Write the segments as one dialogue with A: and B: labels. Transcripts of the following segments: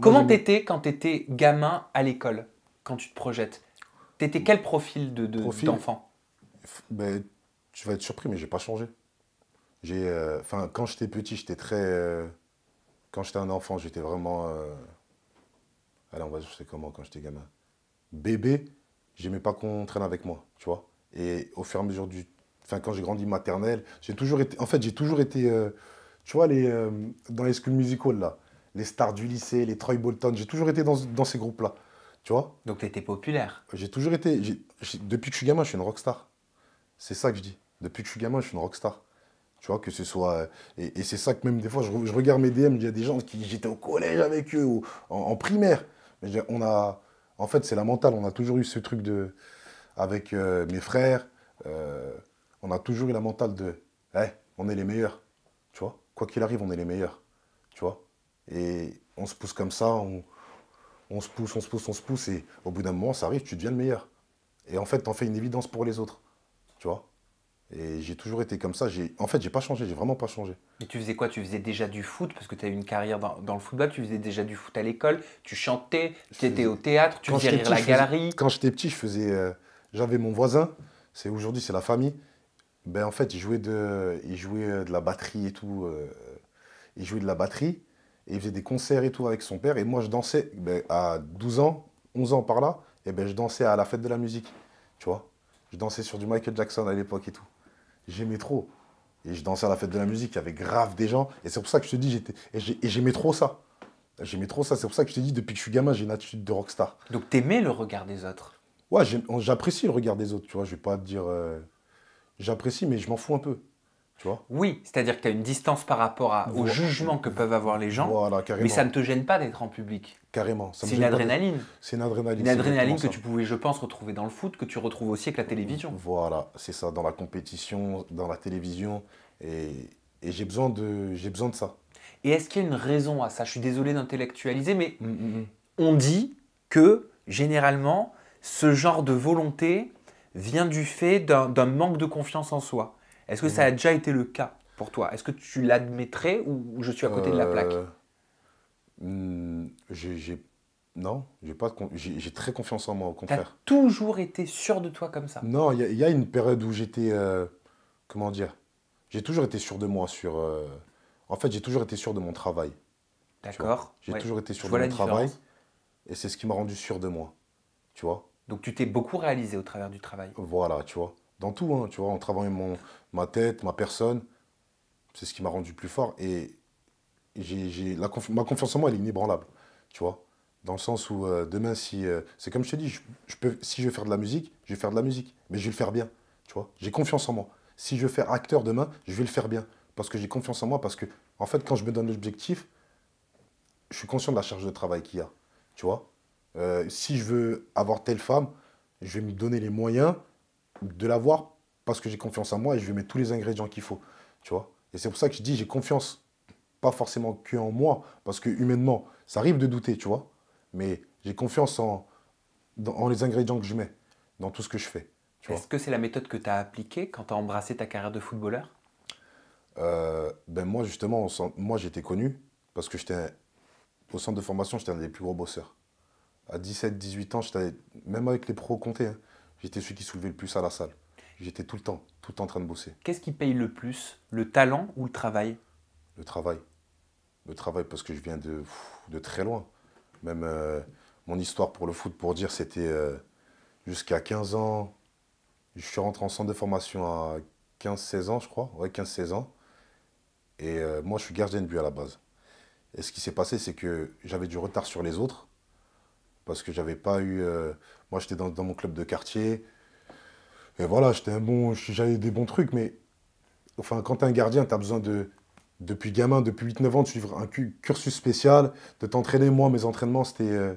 A: Comment t'étais quand t'étais gamin à l'école, quand tu te projettes T'étais quel profil de, d'enfant
B: ben, Tu vas être surpris, mais j'ai pas changé. J'ai, euh, enfin, quand j'étais petit, j'étais très. Euh, quand j'étais un enfant, j'étais vraiment. Euh, allez, on va dire, je sais comment quand j'étais gamin. Bébé, j'aimais pas qu'on traîne avec moi, tu vois. Et au fur et à mesure du. Enfin, quand j'ai grandi maternelle, j'ai toujours été. En fait, j'ai toujours été. tu vois, les, dans les schools musicals, là, les stars du lycée, les Troy Bolton. J'ai toujours été dans, ces groupes-là. Tu vois
A: Donc tu étais populaire.
B: J'ai toujours été. depuis que je suis gamin, je suis une rockstar. C'est ça que je dis. Depuis que je suis gamin, je suis une rockstar. Tu vois, que ce soit. et, c'est ça que même des fois, je, regarde mes DM, il y a des gens qui. J'étais au collège avec eux, ou en, primaire. Mais on a. En fait, c'est la mentale. On a toujours eu ce truc de. Avec euh, mes frères, euh, on a toujours eu la mentale de. Eh, on est les meilleurs. Tu vois Quoi qu'il arrive, on est les meilleurs. Tu vois et on se pousse comme ça, on, se pousse, on se pousse, on se pousse, et au bout d'un moment, ça arrive, tu deviens le meilleur. Et en fait, t'en fais une évidence pour les autres, tu vois. Et j'ai toujours été comme ça. En fait, j'ai pas changé, j'ai
A: vraiment pas changé. Mais tu faisais quoi Tu faisais déjà du foot Parce que tu as eu une carrière dans, le football. Tu faisais déjà du foot à l'école. Tu chantais, tu étais au théâtre, tu faisais rire la galerie.
B: Quand j'étais petit, je faisais. Euh, j'avais mon voisin. C'est aujourd'hui, c'est la famille. Ben en fait, il jouait de, il jouait euh, de la batterie et tout. Euh, il jouait de la batterie. Et il faisait des concerts et tout avec son père. Et moi, je dansais ben, à 12 ans, 11 ans par là. Et ben, je dansais à la fête de la musique. Tu vois Je dansais sur du Michael Jackson à l'époque et tout. J'aimais trop. Et je dansais à la fête de la musique y avait grave des gens. Et c'est pour ça que je te dis, j'étais. Et j'aimais trop ça. J'aimais trop ça. C'est pour ça que je te dis, depuis que je suis gamin, j'ai une attitude de rockstar. Donc t'aimais le regard des autres Ouais, j'apprécie le regard des autres, tu vois. Je vais pas te dire. Euh, j'apprécie, mais je m'en fous un peu
A: oui, c'est-à-dire que tu as une distance par rapport au jugement que peuvent avoir les gens, mais ça ne te gêne pas d'être en public. Carrément. C'est une adrénaline. C'est une adrénaline. adrénaline que tu pouvais, je pense, retrouver dans le foot, que tu
B: retrouves aussi avec la télévision. Voilà, c'est ça, dans la compétition, dans la télévision. Et, j'ai besoin, de, ça.
A: Et est-ce qu'il y a une raison à ça Je suis désolé d'intellectualiser, mais mm, mm, mm. on dit que, généralement, ce genre de volonté vient du fait d'un manque de confiance en soi. Est-ce que ça a déjà été le cas pour toi Est-ce que tu l'admettrais ou je suis à côté de la plaque
B: euh, hmm, j'ai, Non, j'ai, pas, j'ai, très confiance en moi, au contraire.
A: Tu toujours été sûr de toi comme ça Non,
B: il y, a une période où j'étais. Euh, comment dire J'ai toujours été sûr de moi. sur. Euh, en fait, j'ai toujours été sûr de mon travail. D'accord. J'ai toujours été sûr de mon travail. Et c'est ce qui m'a rendu sûr de moi. Tu vois Donc tu t'es beaucoup réalisé au travers du travail. Voilà, tu vois dans tout, hein, tu vois, en travaillant mon, ma tête, ma personne, c'est ce qui m'a rendu plus fort. Et j'ai la ma confiance en moi, elle est inébranlable, tu vois. Dans le sens où euh, demain, si euh, c'est comme je te dis, je, peux, si je veux faire de la musique, je vais faire de la musique, mais je vais le faire bien, tu vois. J'ai confiance en moi. Si je veux faire acteur demain, je vais le faire bien, parce que j'ai confiance en moi, parce que en fait, quand je me donne l'objectif, je suis conscient de la charge de travail qu'il y a, tu vois. Euh, si je veux avoir telle femme, je vais me donner les moyens de l'avoir parce que j'ai confiance en moi et je vais mettre tous les ingrédients qu'il faut. Tu vois Et c'est pour ça que je dis j'ai confiance, pas forcément que en moi, parce que humainement, ça arrive de douter, tu vois. Mais j'ai confiance en, dans, les ingrédients que je mets, dans tout ce que je
A: fais. Est-ce que c'est la méthode que tu as appliquée quand tu as embrassé ta carrière de footballeur
B: euh, ben moi justement, moi j'étais connu parce que j'étais au centre de formation, j'étais un des plus gros bosseurs. À 17-18 ans, même avec les pros comptés, hein. J'étais celui qui soulevait le plus à la salle. J'étais tout le temps, tout le temps en train de bosser. Qu'est-ce qui paye le plus Le talent ou le travail Le travail. Le travail, parce que je viens de, de très loin. Même euh, mon histoire pour le foot, pour dire, c'était euh, jusqu'à 15 ans. Je suis rentré en centre de formation à 15-16 ans, je crois. Ouais, 15-16 ans. Et euh, moi, je suis gardien de but à la base. Et ce qui s'est passé, c'est que j'avais du retard sur les autres parce que j'avais pas eu. Moi, j'étais dans, mon club de quartier. Et voilà, j'étais un bon, j'avais des bons trucs, mais enfin, quand t'es un gardien, t'as besoin de, depuis gamin, depuis 8-9 ans, de suivre un cursus spécial, de t'entraîner. Moi, mes entraînements, c'était euh,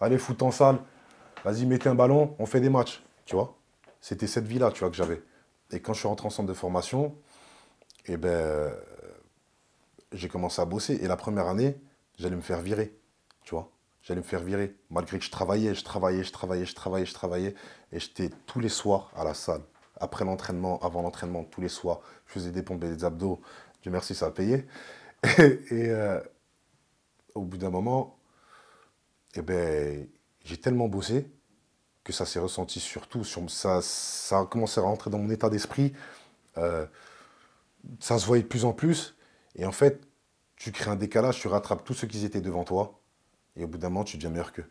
B: aller allez, foutre en salle, vas-y, mettez un ballon, on fait des matchs, tu vois. C'était cette vie-là, tu vois, que j'avais. Et quand je suis rentré en centre de formation, eh ben, j'ai commencé à bosser. Et la première année, j'allais me faire virer, tu vois j'allais me faire virer. Malgré que je travaillais, je travaillais, je travaillais, je travaillais, je travaillais. Et j'étais tous les soirs à la salle. Après l'entraînement, avant l'entraînement, tous les soirs, je faisais des pompes et des abdos. Dieu merci, ça a payé. Et, euh, au bout d'un moment, et eh ben, j'ai tellement bossé que ça s'est ressenti surtout. Sur, ça, ça a commencé à rentrer dans mon état d'esprit. Euh, ça se voyait de plus en plus. Et en fait, tu crées un décalage, tu rattrapes tous ceux qui étaient devant toi
A: et au bout d'un moment, tu deviens meilleur qu'eux.